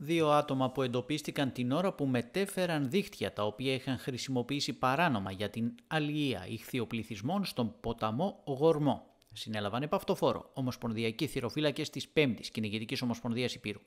Δύο άτομα που εντοπίστηκαν την ώρα που μετέφεραν δίχτυα τα οποία είχαν χρησιμοποιήσει παράνομα για την αλληλεία ηχθειοπληθυσμών στον ποταμό Γορμό. Συνέλαβαν επαυτοφόρο Ομοσπονδιακοί θηροφύλακες της 5η Κυνηγητικής Ομοσπονδίας Υπήρου.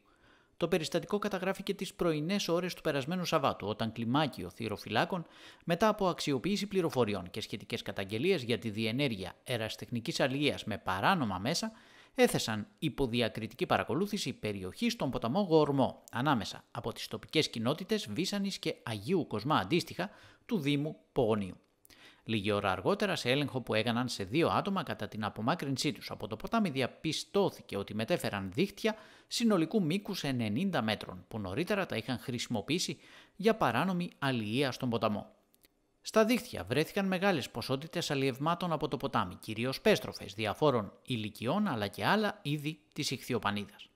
Το περιστατικό καταγράφηκε τις πρωινές ώρες του περασμένου Σαββάτου, όταν κλιμάκιο θηροφυλάκων, μετά από αξιοποίηση πληροφοριών και σχετικές καταγγελίες για τη διενέργεια αεραστεχνικής αλληλείας με παράνομα μέσα, έθεσαν υποδιακριτική παρακολούθηση περιοχή στον ποταμό Γορμό, ανάμεσα από τις τοπικές κοινότητες Βίσανης και Αγίου Κοσμά αντίστοιχα του Δήμου Πογονίου. Λίγη ώρα αργότερα, σε έλεγχο που έγαναν σε δύο άτομα κατά την απομάκρυνσή τους από το ποτάμι, διαπιστώθηκε ότι μετέφεραν δίχτυα συνολικού μήκους 90 μέτρων, που νωρίτερα τα είχαν χρησιμοποιήσει για παράνομη αλληλεία στον ποταμό. Στα δίχτυα βρέθηκαν μεγάλες ποσότητες αλλιευμάτων από το ποτάμι, κυρίως πέστροφες διαφόρων ηλικιών αλλά και άλλα είδη της ηχθιοπανίδας.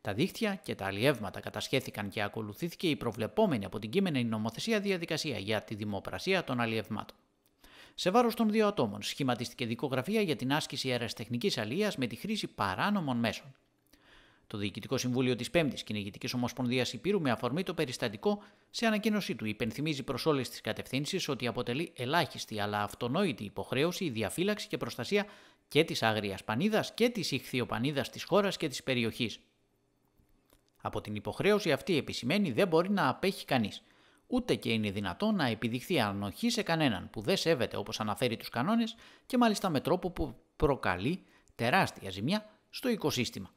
Τα δίχτυα και τα αλλιεύματα κατασχέθηκαν και ακολουθήθηκε η προβλεπόμενη από την κείμενη νομοθεσία διαδικασία για τη δημοπρασία των αλλιευμάτων. Σε βάρος των δύο ατόμων σχηματίστηκε δικογραφία για την άσκηση αεραστεχνικής αλλία με τη χρήση παράνομων μέσων. Το Διοικητικό Συμβούλιο της Πέμπτης διαφύλαξη και προστασία και της άγριας πανίδας και της ηχθειοπανίδας της χώρας και της περιοχής. Από την υποχρέωση αυτή επισημένη δεν μπορεί να απέχει κανείς. Ούτε και είναι δυνατό να επιδειχθεί ανοχή σε κανέναν που δεν σέβεται όπως αναφέρει τους κανόνες και μάλιστα με τρόπο που προκαλεί τεράστια ζημιά στο οικοσύστημα.